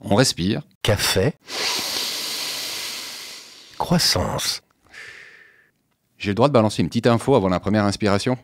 On respire. Café. Croissance. J'ai le droit de balancer une petite info avant la première inspiration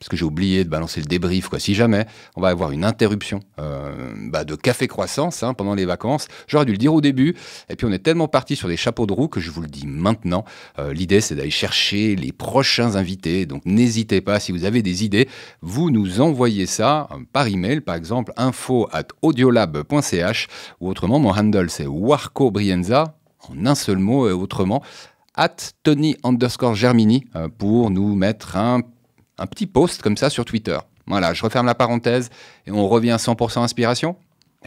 parce que j'ai oublié de balancer le débrief, quoi. Si jamais on va avoir une interruption euh, bah de café croissance hein, pendant les vacances, j'aurais dû le dire au début. Et puis on est tellement parti sur des chapeaux de roue que je vous le dis maintenant. Euh, l'idée, c'est d'aller chercher les prochains invités. Donc n'hésitez pas, si vous avez des idées, vous nous envoyez ça euh, par email, par exemple info at audiolab.ch ou autrement, mon handle c'est Warco Brienza en un seul mot et autrement at Tony underscore Germini pour nous mettre un un petit post comme ça sur Twitter. Voilà, je referme la parenthèse et on revient 100% inspiration.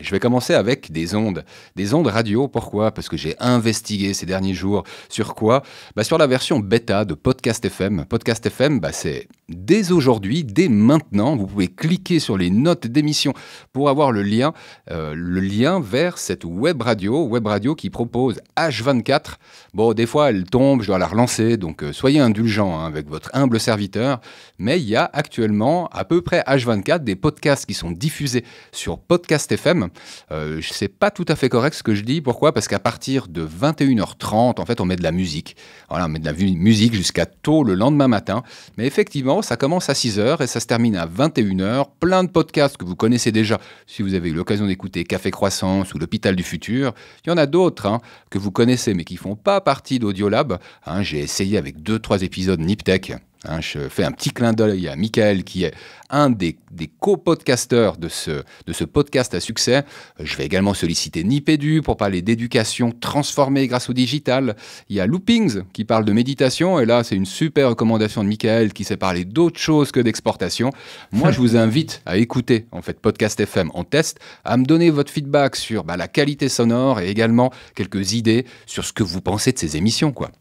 Je vais commencer avec des ondes. Des ondes radio, pourquoi Parce que j'ai investigué ces derniers jours sur quoi bah, Sur la version bêta de Podcast FM. Podcast FM, bah, c'est dès aujourd'hui, dès maintenant. Vous pouvez cliquer sur les notes d'émission pour avoir le lien, euh, le lien vers cette web radio, web radio qui propose H24. Bon, des fois, elle tombe, je dois la relancer, donc euh, soyez indulgents hein, avec votre humble serviteur. Mais il y a actuellement à peu près H24 des podcasts qui sont diffusés sur Podcast FM. Euh, je ne sais pas tout à fait correct ce que je dis. Pourquoi Parce qu'à partir de 21h30, en fait, on met de la musique. on met de la musique jusqu'à tôt le lendemain matin. Mais effectivement, ça commence à 6h et ça se termine à 21h. Plein de podcasts que vous connaissez déjà si vous avez eu l'occasion d'écouter Café Croissance ou L'Hôpital du Futur. Il y en a d'autres hein, que vous connaissez mais qui font pas partie d'Audiolab. Hein. J'ai essayé avec deux, trois épisodes NipTech Hein, je fais un petit clin d'œil à Michael, qui est un des, des co-podcasteurs de ce, de ce podcast à succès. Je vais également solliciter Nipédu pour parler d'éducation transformée grâce au digital. Il y a Loopings qui parle de méditation. Et là, c'est une super recommandation de Michael qui sait parler d'autre chose que d'exportation. Moi, je vous invite à écouter, en fait, Podcast FM en test, à me donner votre feedback sur bah, la qualité sonore et également quelques idées sur ce que vous pensez de ces émissions, quoi.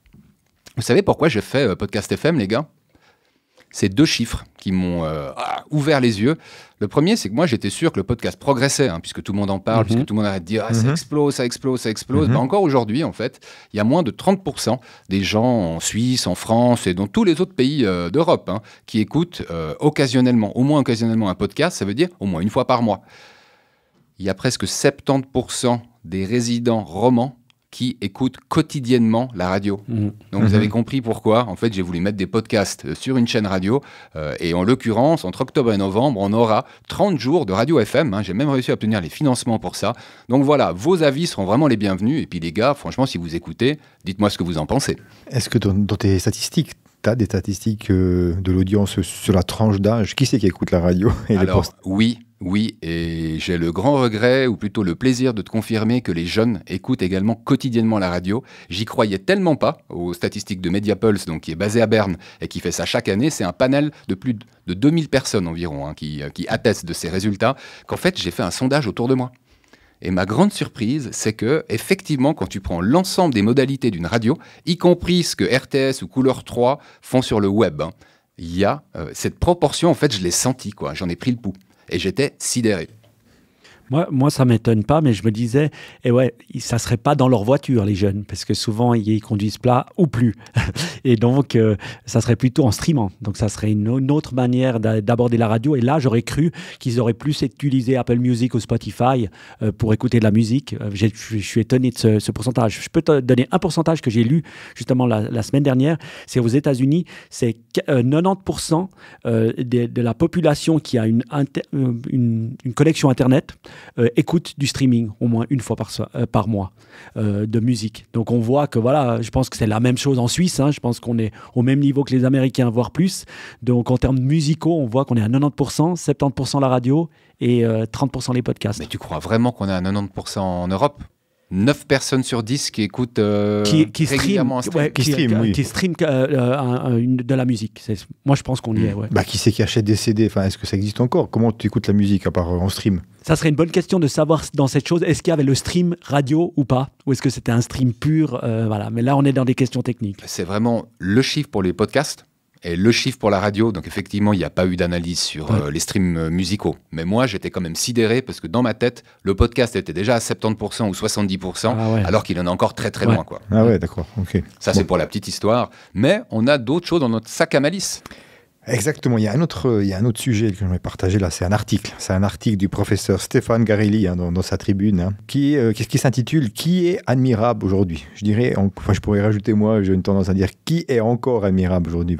Vous savez pourquoi j'ai fait euh, Podcast FM, les gars c'est deux chiffres qui m'ont euh, ouvert les yeux. Le premier, c'est que moi, j'étais sûr que le podcast progressait, hein, puisque tout le monde en parle, puisque mhm. tout le monde arrête de dire ah, ça mhm. explose, ça explose, ça explose. Mhm. Bah, encore aujourd'hui, en fait, il y a moins de 30% des gens en Suisse, en France et dans tous les autres pays euh, d'Europe hein, qui écoutent euh, occasionnellement, au moins occasionnellement, un podcast, ça veut dire au moins une fois par mois. Il y a presque 70% des résidents romans qui écoutent quotidiennement la radio. Mm. Donc vous mhm. avez compris pourquoi. En fait, j'ai voulu mettre des podcasts euh, sur une chaîne radio. Euh, et en l'occurrence, entre octobre et novembre, on aura 30 jours de radio FM. Hein. J'ai même réussi à obtenir les financements pour ça. Donc voilà, vos avis seront vraiment les bienvenus. Et puis les gars, franchement, si vous écoutez, dites-moi ce que vous en pensez. Est-ce que dans, tes statistiques, tu as des statistiques euh, de l'audience sur la tranche d'âge Qui c'est qui écoute la radio et Alors, oui, oui, et j'ai le grand regret, ou plutôt le plaisir de te confirmer que les jeunes écoutent également quotidiennement la radio. J'y croyais tellement pas aux statistiques de MediaPulse, donc qui est basé à Berne et qui fait ça chaque année. C'est un panel de plus de 2000 personnes environ hein, qui, euh, qui attestent de ces résultats, qu'en fait j'ai fait un sondage autour de moi. Et ma grande surprise, c'est que, effectivement, quand tu prends l'ensemble des modalités d'une radio, y compris ce que RTS ou Couleur 3 font sur le web, hein, il y a euh, cette proportion, en fait, je l'ai senti, quoi. J'en ai pris le pouls et j'étais sidéré. Moi, moi ça m'étonne pas, mais je me disais, et eh ouais, ça serait pas dans leur voiture, les jeunes, parce que souvent, ils conduisent plat ou plus. et donc, euh, ça serait plutôt en streamant. Donc, ça serait une, autre manière d'aborder la radio. Et là, j'aurais cru qu'ils auraient plus utilisé Apple Music ou Spotify euh, pour écouter de la musique. Euh, je suis étonné de ce, pourcentage. Je peux te donner un pourcentage que j'ai lu justement la, semaine dernière. C'est aux États-Unis, c'est 90% de, la population qui a une, une, une connexion Internet euh, écoute du streaming au moins une fois par, euh, mois euh, de musique. Donc on voit que voilà, je pense que c'est la même chose en Suisse. Hein. je pense qu'on est au même niveau que les Américains, voire plus. Donc en termes musicaux, on voit qu'on est à 90%, 70% la radio et 30% les podcasts. Mais tu crois vraiment qu'on est à 90% en Europe 9 personnes sur 10 qui écoutent euh, qui, régulièrement stream, un stream. qui, stream, euh, de la musique. Moi, je pense qu'on y est. Hmm. Ouais. Bah, qui c'est qui achète des CD enfin, Est-ce que ça existe encore Comment tu écoutes la musique à part euh, en stream Ça serait une bonne question de savoir dans cette chose, est-ce qu'il y avait le stream radio ou pas Ou est-ce que c'était un stream pur voilà. Mais là, on est dans des questions techniques. C'est vraiment le chiffre pour les podcasts et le chiffre pour la radio, donc effectivement, il n'y a pas eu d'analyse sur euh, les streams euh, musicaux. Mais moi, j'étais quand même sidéré parce que dans ma tête, le podcast était déjà à 70% ou 70%, ah alors qu'il en est encore très très loin. Ah ouais, d'accord. Ça, c'est pour la petite histoire. Mais on a d'autres choses dans notre sac à malice. Exactement. Il y a un autre, il y a un autre sujet que je vais partager là. C'est un article. C'est un article du professeur Stéphane Garelli hein, dans, sa tribune, hein, qui, euh, qu'est-ce qui s'intitule Qui est admirable aujourd'hui Je dirais, enfin, je pourrais rajouter moi, j'ai une tendance à dire qui est encore admirable aujourd'hui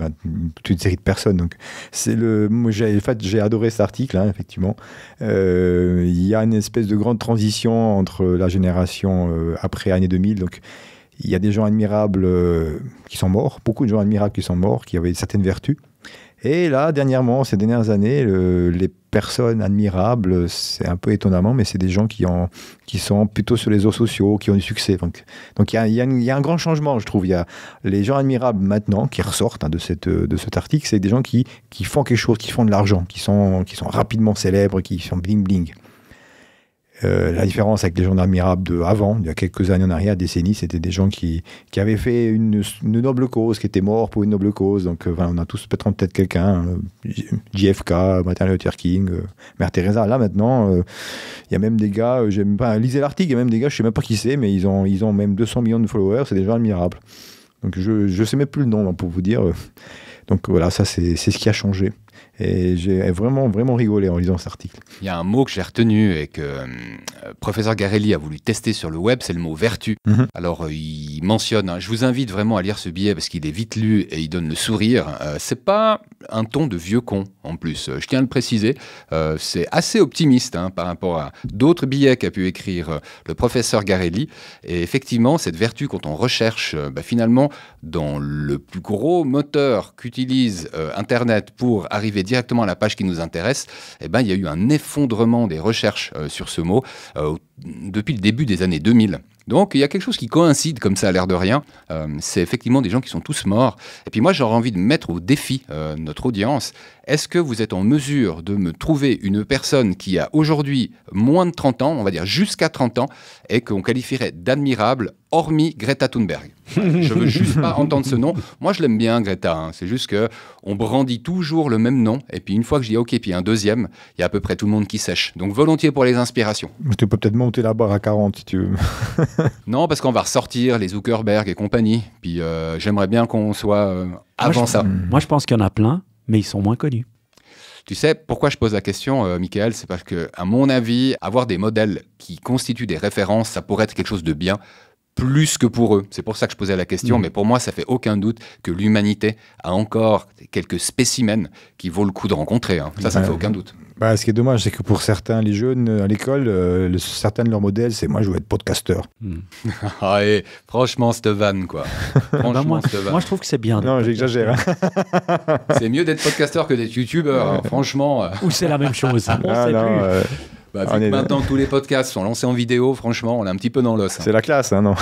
Toute une série de personnes. Donc, c'est le, j'ai, en fait, j'ai adoré cet article, hein, effectivement. Euh, il y a une espèce de grande transition entre la génération euh, après année 2000. Donc, il y a des gens admirables qui sont morts, beaucoup de gens admirables qui sont morts, qui avaient certaines vertus. Et là, dernièrement, ces dernières années, les personnes admirables, c'est un peu étonnamment, mais c'est des gens qui, sont plutôt sur les réseaux sociaux, qui ont du succès. Donc il y, a, un grand changement, je trouve. Il y a les gens admirables maintenant qui ressortent hein, de, cet article, c'est des gens qui, font quelque chose, qui font de l'argent, qui sont rapidement célèbres, qui sont bling bling. Euh, la différence avec les gens admirables de avant, il y a quelques années en arrière, décennies, c'était des gens qui, qui avaient fait une, noble cause, qui étaient morts pour une noble cause. Donc, euh, on a tous peut-être tête quelqu'un, hein, JFK, Martin Luther King, euh, Mère Teresa. Là, maintenant, il y a même des gars, j'aime pas, lisez l'article, il y a même des gars, je sais même pas qui c'est, mais ils ont, ils ont même 200 millions de followers, c'est déjà admirable. Donc, je, ne sais même plus le nom, hein, pour vous dire. Donc voilà, ça c'est ce qui a changé. Et j'ai vraiment, vraiment rigolé en lisant cet article. Il y a un mot que j'ai retenu et que euh, professeur Garelli a voulu tester sur le web, c'est le mot vertu. Mhm. Alors euh, il mentionne, hein, je vous invite vraiment à lire ce billet parce qu'il est vite lu et il donne le sourire. Euh, c'est pas un ton de vieux con en plus, je tiens à le préciser. c'est assez optimiste hein, par rapport à d'autres billets qu'a pu écrire le professeur Garelli. Et effectivement, cette vertu, quand on recherche bah, finalement dans le plus gros moteur qu'utilise utilise euh, Internet pour arriver directement à la page qui nous intéresse, eh ben, il y a eu un effondrement des recherches euh, sur ce mot euh, depuis le début des années 2000. Donc il y a quelque chose qui coïncide comme ça à l'air de rien. c'est effectivement des gens qui sont tous morts. Et puis moi j'aurais envie de mettre au défi notre audience. Est-ce que vous êtes en mesure de me trouver une personne qui a aujourd'hui moins de 30 ans, on va dire jusqu'à 30 ans, et qu'on qualifierait d'admirable hormis Greta Thunberg. Je veux juste pas entendre ce nom. Moi, je l'aime bien, Greta. Hein. C'est juste que on brandit toujours le même nom. Et puis, une fois que j'ai dis OK, puis un deuxième, il y a à peu près tout le monde qui sèche. Donc, volontiers pour les inspirations. Tu peux peut-être monter la barre à 40 si tu veux. non, parce qu'on va ressortir les Zuckerberg et compagnie. Puis, euh, j'aimerais bien qu'on soit euh, avant ça. Moi, je pense qu'il y en a plein, mais ils sont moins connus. Tu sais, pourquoi je pose la question, euh, Michael C'est parce que, à mon avis, avoir des modèles qui constituent des références, ça pourrait être quelque chose de bien plus que pour eux. C'est pour ça que je posais la question, mm. mais pour moi, ça fait aucun doute que l'humanité a encore quelques spécimens qui vaut le coup de rencontrer. Hein. Ça, ça ne fait aucun doute. Bah, ce qui est dommage, c'est que pour certains, les jeunes euh, à l'école, euh, certains de leurs modèles, c'est moi, je veux être podcasteur. Mm. Ah, et, franchement, quoi. Bah, franchement, moi, je trouve que c'est bien. Non, j'exagère. Hein. c'est mieux d'être podcasteur que d'être youtubeur, hein. franchement. Euh. Ou c'est la même chose. Ah, bah, maintenant tous les podcasts sont lancés en vidéo, franchement, on est un petit peu dans l'os. Hein. C'est la classe, hein, non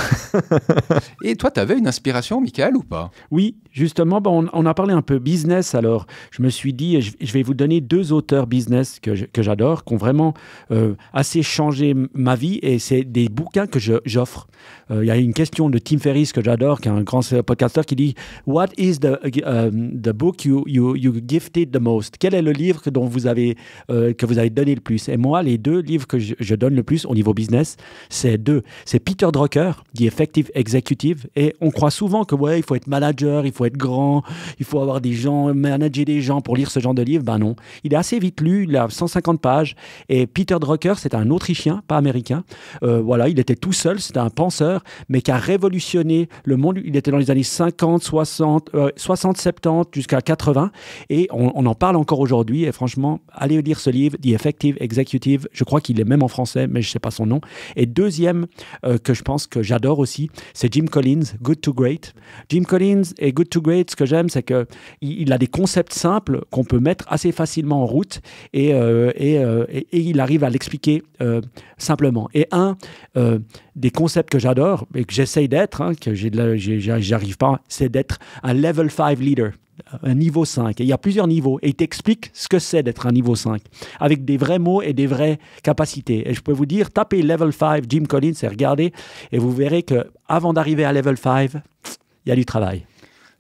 Et toi, tu avais une inspiration, Michael, ou pas Oui, justement, bon, bah, on, a parlé un peu business, alors je me suis dit, je, vais vous donner deux auteurs business que j'adore, qui ont vraiment euh, assez changé ma vie, et c'est des bouquins que j'offre. Euh, il y a une question de Tim Ferriss que j'adore, qui est un grand podcasteur, qui dit What is the, um, the book you, you, you, gifted the most Quel est le livre dont vous avez, euh, que vous avez donné le plus Et moi, les deux livres que je, donne le plus au niveau business, c'est deux. C'est Peter Drucker, The Effective Executive. Et on croit souvent que, ouais, il faut être manager, il faut être grand, il faut avoir des gens, manager des gens pour lire ce genre de livre. Ben non. Il est assez vite lu, il a 150 pages. Et Peter Drucker, c'est un Autrichien, pas américain. Euh, voilà, il était tout seul, c'était un penseur, mais qui a révolutionné le monde. Il était dans les années 50, 60, 60 70 jusqu'à 80. Et on, on en parle encore aujourd'hui. Et franchement, allez lire ce livre, The Effective Executive. Je crois qu'il est même en français, mais je ne sais pas son nom. Et deuxième euh, que je pense que j'adore aussi, c'est Jim Collins, Good to Great. Jim Collins et Good to Great, ce que j'aime, c'est qu'il il a des concepts simples qu'on peut mettre assez facilement en route et, euh, euh, il arrive à l'expliquer simplement. Et un des concepts que j'adore et que j'essaye d'être, hein, que que j'arrive pas, c'est d'être un level 5 leader un niveau 5. il y a plusieurs niveaux. Et il t'explique ce que c'est d'être un niveau 5, avec des vrais mots et des vraies capacités. Et je peux vous dire, tapez Level 5 Jim Collins et regardez, et vous verrez que avant d'arriver à Level 5, il y a du travail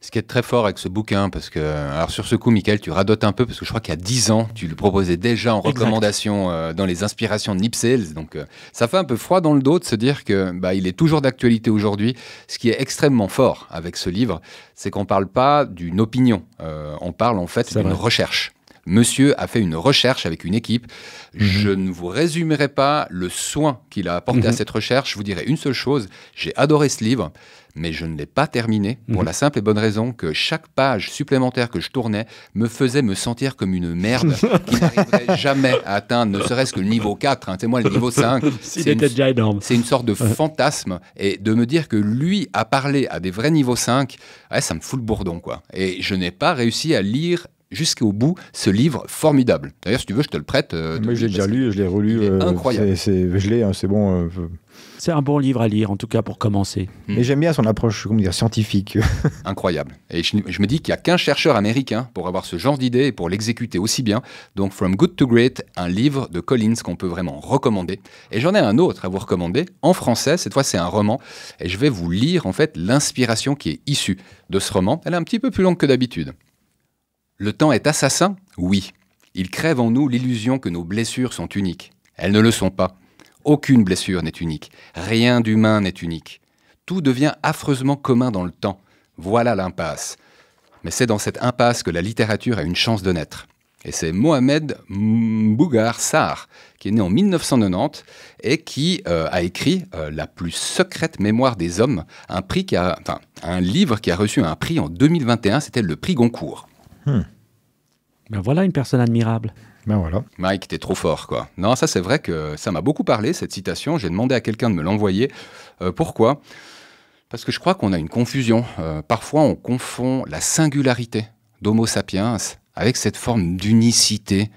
ce qui est très fort avec ce bouquin, parce que, alors sur ce coup, Michael, tu radotes un peu, parce que je crois qu'il y a 10 ans, tu le proposais déjà en recommandation euh, dans les inspirations de Nip Donc, euh, ça fait un peu froid dans le dos de se dire que bah, il est toujours d'actualité aujourd'hui. Ce qui est extrêmement fort avec ce livre, c'est qu'on ne parle pas d'une opinion, euh, on parle en fait d'une recherche. Monsieur a fait une recherche avec une équipe. Mhm. Je ne vous résumerai pas le soin qu'il a apporté à mhm. cette recherche. Je vous dirai une seule chose. J'ai adoré ce livre, mais je ne l'ai pas terminé pour mhm. la simple et bonne raison que chaque page supplémentaire que je tournais me faisait me sentir comme une merde qui n'arriverait jamais à atteindre, ne serait-ce que le niveau 4. Hein. C'est moi le niveau 5. c'est, une, sorte de fantasme. Et de me dire que lui a parlé à des vrais niveaux 5, ça me fout le bourdon. quoi. Et je n'ai pas réussi à lire jusqu'au bout ce livre formidable. D'ailleurs, si tu veux, je te le prête. Euh, mais je l'ai déjà lu, je l'ai relu. Euh, incroyable. C'est, je hein, c'est bon. Euh, c'est un bon livre à lire, en tout cas pour commencer. Hmm. mais j'aime bien son approche dire, scientifique. incroyable. Et je, je me dis qu'il n'y a qu'un chercheur américain pour avoir ce genre d'idée et pour l'exécuter aussi bien. Donc, From Good to Great, un livre de Collins qu'on peut vraiment recommander. Et j'en ai un autre à vous recommander, en français. Cette fois, c'est un roman. Et je vais vous lire, en fait, l'inspiration qui est issue de ce roman. Elle est un petit peu plus longue que d'habitude. Le temps est assassin Oui. Il crève en nous l'illusion que nos blessures sont uniques. Elles ne le sont pas. Aucune blessure n'est unique. Rien d'humain n'est unique. Tout devient affreusement commun dans le temps. Voilà l'impasse. Mais c'est dans cette impasse que la littérature a une chance de naître. Et c'est Mohamed Mbougar Sarr, qui est né en 1990 et qui euh, a écrit euh, La plus secrète mémoire des hommes, un, prix qui a, un livre qui a reçu un prix en 2021, c'était le prix Goncourt. Hmm. Ben voilà une personne admirable. Ben voilà. Mike, t'es trop fort, quoi. Non, ça c'est vrai que ça m'a beaucoup parlé, cette citation. J'ai demandé à quelqu'un de me l'envoyer. Euh, pourquoi Parce que je crois qu'on a une confusion. Euh, parfois, on confond la singularité d'Homo sapiens avec cette forme d'unicité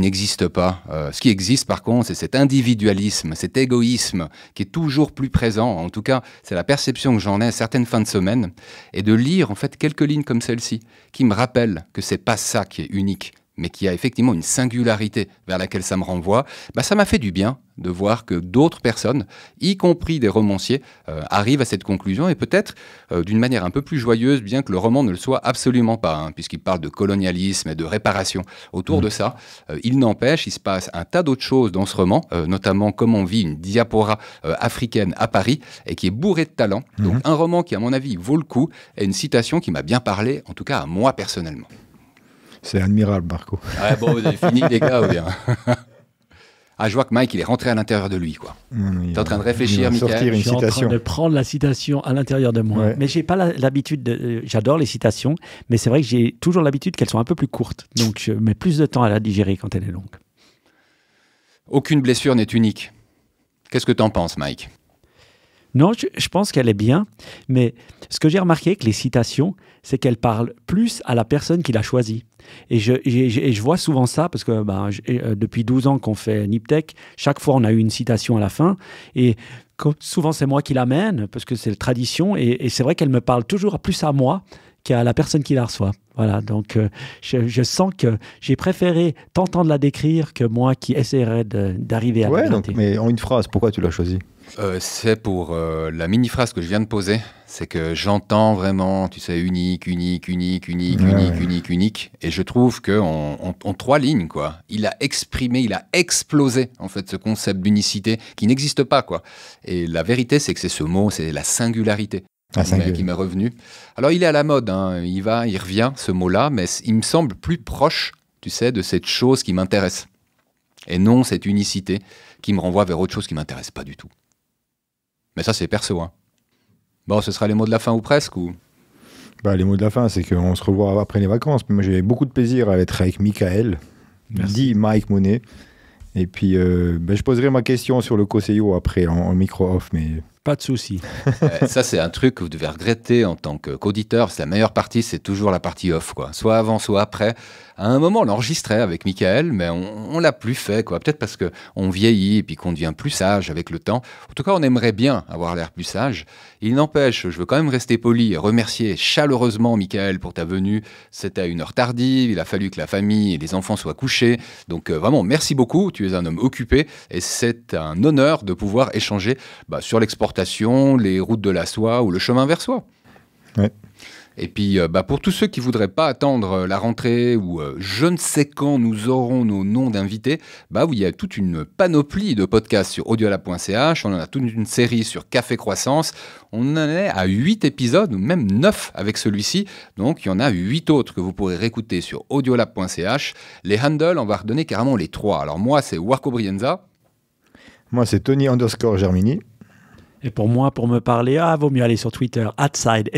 n'existe pas. Euh, ce qui existe par contre, c'est cet individualisme, cet égoïsme qui est toujours plus présent. En tout cas, c'est la perception que j'en ai à certaines fins de semaine. Et de lire en fait quelques lignes comme celle-ci qui me rappellent que c'est pas ça qui est unique, mais qui a effectivement une singularité vers laquelle ça me renvoie, bah ça m'a fait du bien de voir que d'autres personnes, y compris des romanciers, euh, arrivent à cette conclusion et peut-être euh, d'une manière un peu plus joyeuse, bien que le roman ne le soit absolument pas, hein, puisqu'il parle de colonialisme et de réparation. Autour mmh. de ça, euh, il n'empêche, il se passe un tas d'autres choses dans ce roman, notamment comment on vit une diapora africaine à Paris et qui est bourrée de talent. Mmh. Donc un roman qui, à mon avis, vaut le coup et une citation qui m'a bien parlé, en tout cas à moi personnellement. C'est admirable, Marco. Ouais, ah bon, vous avez fini, les gars, ou bien Ah, je vois que Mike, il est rentré à l'intérieur de lui, quoi. Il est en train de réfléchir, Michael. je suis en train de prendre la citation à l'intérieur de moi. Mais j'ai pas l'habitude. Euh, j'adore les citations, mais c'est vrai que j'ai toujours l'habitude qu'elles sont un peu plus courtes. Donc, je mets plus de temps à la digérer quand elle est longue. Aucune blessure n'est unique. Qu'est-ce que t'en penses, Mike non, je, pense qu'elle est bien, mais ce que j'ai remarqué avec les citations, c'est qu'elle parle plus à la personne qui l'a choisie. Et je, vois souvent ça, parce que ben, euh, depuis 12 ans qu'on fait NipTech, chaque fois on a eu une citation à la fin. Et souvent c'est moi qui l'amène, parce que c'est la tradition. et c'est vrai qu'elle me parle toujours plus à moi à la personne qui la reçoit. Voilà, donc euh, je, sens que j'ai préféré t'entendre la décrire que moi qui essaierais d'arriver à ouais, la donc, mais en une phrase, pourquoi tu l'as choisi euh, C'est pour euh, la mini-phrase que je viens de poser. C'est que j'entends vraiment, tu sais, unique, unique, unique, unique, unique, unique, unique. Et je trouve qu'en trois lignes, quoi. Il a exprimé, il a explosé, en fait, ce concept d'unicité qui n'existe pas, quoi. Et la vérité, c'est que c'est ce mot, c'est la singularité. Ah, qui m'est revenu. Alors il est à la mode, hein. il va, il revient ce mot-là, mais il me semble plus proche, tu sais, de cette chose qui m'intéresse. Et non cette unicité qui me renvoie vers autre chose qui m'intéresse pas du tout. Mais ça c'est perso. Hein. Bon, ce sera les mots de la fin ou presque ou bah, Les mots de la fin, c'est qu'on se revoit après les vacances. Moi j'ai beaucoup de plaisir à être avec Michael, dit Mike Monet. Et puis, euh, bah, je poserai ma question sur le Coseio après en, en micro-off, mais pas de souci. ça, c'est un truc que vous devez regretter en tant qu'auditeur. C'est la meilleure partie, c'est toujours la partie off. Quoi. Soit avant, soit après à un moment, on l'enregistrait avec Michael, mais on, ne l'a plus fait, quoi. Peut-être parce que on vieillit et puis qu'on devient plus sage avec le temps. En tout cas, on aimerait bien avoir l'air plus sage. Il n'empêche, je veux quand même rester poli et remercier chaleureusement Michael pour ta venue. C'était à une heure tardive, il a fallu que la famille et les enfants soient couchés. Donc euh, vraiment, merci beaucoup. Tu es un homme occupé et c'est un honneur de pouvoir échanger bah, sur l'exportation, les routes de la soie ou le chemin vers soi. Ouais. Et puis, euh, bah, pour tous ceux qui voudraient pas attendre euh, la rentrée ou euh, je ne sais quand nous aurons nos noms d'invités, bah il y a toute une panoplie de podcasts sur audiolab.ch. On en a toute une série sur Café Croissance. On en est à huit épisodes, ou même neuf avec celui-ci. Donc, il y en a huit autres que vous pourrez réécouter sur audiolab.ch. Les handles, on va redonner carrément les trois. Alors, moi, c'est Warco Brienza. Moi, c'est Tony underscore Germini. Et pour moi, pour me parler, ah, vaut mieux aller sur Twitter, d SYDE,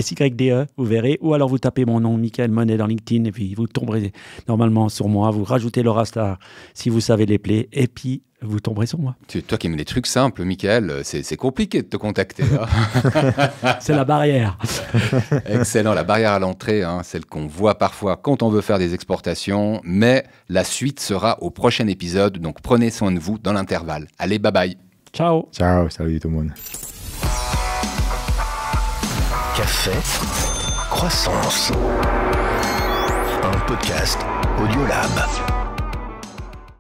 vous verrez. Ou alors vous tapez mon nom, Michael Monet, dans LinkedIn, et puis vous tomberez normalement sur moi. Vous rajoutez Laura Star si vous savez les plaies, et puis vous tomberez sur moi. C'est toi qui mets des trucs simples, Michael, c'est compliqué de te contacter. Hein. c'est la barrière. Excellent, la barrière à l'entrée, hein, celle qu'on voit parfois quand on veut faire des exportations. Mais la suite sera au prochain épisode, donc prenez soin de vous dans l'intervalle. Allez, bye bye. Ciao. Ciao, salut tout le monde. Faites croissance. Un podcast Audiolab.